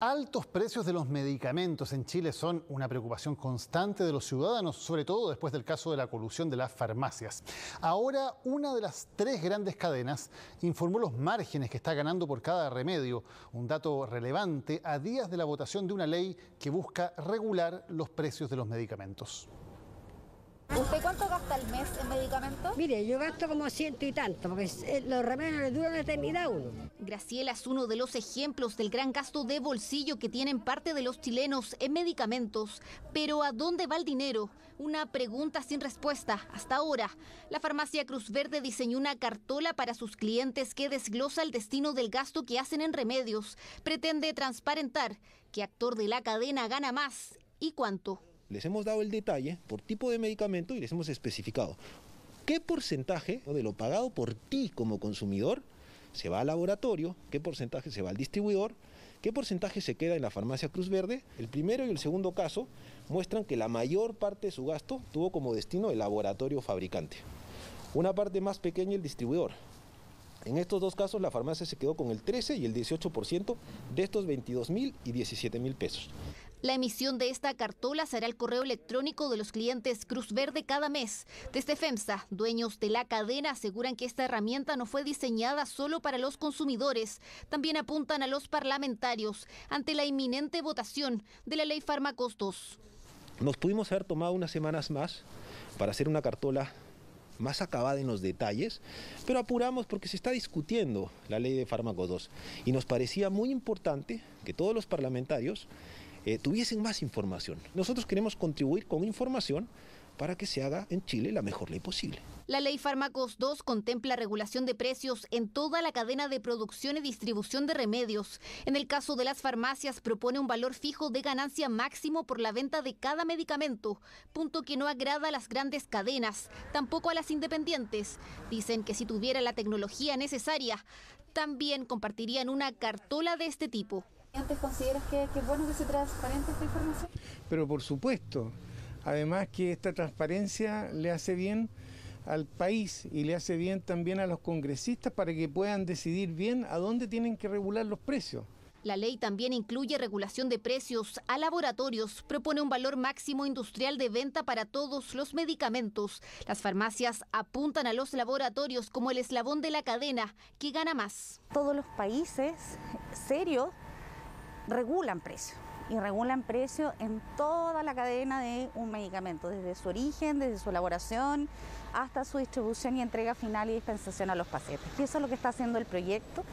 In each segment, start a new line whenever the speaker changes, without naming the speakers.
Altos precios de los medicamentos en Chile son una preocupación constante de los ciudadanos, sobre todo después del caso de la colusión de las farmacias. Ahora, una de las tres grandes cadenas informó los márgenes que está ganando por cada remedio, un dato relevante a días de la votación de una ley que busca regular los precios de los medicamentos.
¿Usted cuánto gasta al mes en medicamentos? Mire, yo gasto como ciento y tanto, porque eh, los remedios le duran una eternidad uno. Graciela es uno de los ejemplos del gran gasto de bolsillo que tienen parte de los chilenos en medicamentos. Pero ¿a dónde va el dinero? Una pregunta sin respuesta hasta ahora. La farmacia Cruz Verde diseñó una cartola para sus clientes que desglosa el destino del gasto que hacen en remedios. Pretende transparentar qué actor de la cadena gana más y cuánto
les hemos dado el detalle por tipo de medicamento y les hemos especificado qué porcentaje de lo pagado por ti como consumidor se va al laboratorio, qué porcentaje se va al distribuidor, qué porcentaje se queda en la farmacia Cruz Verde. El primero y el segundo caso muestran que la mayor parte de su gasto tuvo como destino el laboratorio fabricante. Una parte más pequeña el distribuidor. En estos dos casos la farmacia se quedó con el 13 y el 18% de estos 22 mil y 17 mil pesos.
La emisión de esta cartola será el correo electrónico de los clientes Cruz Verde cada mes. Desde FEMSA, dueños de la cadena aseguran que esta herramienta no fue diseñada solo para los consumidores. También apuntan a los parlamentarios ante la inminente votación de la ley Fármacos 2.
Nos pudimos haber tomado unas semanas más para hacer una cartola más acabada en los detalles, pero apuramos porque se está discutiendo la ley de fármacos 2 y nos parecía muy importante que todos los parlamentarios eh, tuviesen más información. Nosotros queremos contribuir con información para que se haga en Chile la mejor ley posible.
La ley Fármacos 2 contempla regulación de precios en toda la cadena de producción y distribución de remedios. En el caso de las farmacias propone un valor fijo de ganancia máximo por la venta de cada medicamento, punto que no agrada a las grandes cadenas, tampoco a las independientes. Dicen que si tuviera la tecnología necesaria, también compartirían una cartola de este tipo. ¿Antes consideras
que, es bueno que se transparente esta información? Pero por supuesto, además que esta transparencia le hace bien al país y le hace bien también a los congresistas para que puedan decidir bien a dónde tienen que regular los precios.
La ley también incluye regulación de precios a laboratorios, propone un valor máximo industrial de venta para todos los medicamentos. Las farmacias apuntan a los laboratorios como el eslabón de la cadena que gana más. Todos los países serios regulan precio y regulan precio en toda la cadena de un medicamento, desde su origen, desde su elaboración, hasta su distribución y entrega final y dispensación a los pacientes. Y eso es lo que está haciendo el proyecto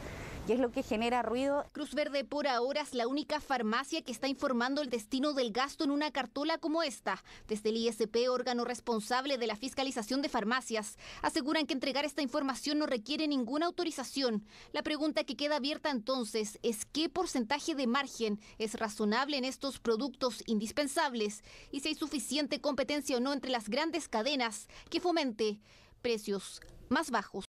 y es lo que genera ruido. Cruz Verde por ahora es la única farmacia que está informando el destino del gasto en una cartola como esta. Desde el ISP, órgano responsable de la fiscalización de farmacias, aseguran que entregar esta información no requiere ninguna autorización. La pregunta que queda abierta entonces es qué porcentaje de margen es razonable en estos productos indispensables y si hay suficiente competencia o no entre las grandes cadenas que fomente precios más bajos.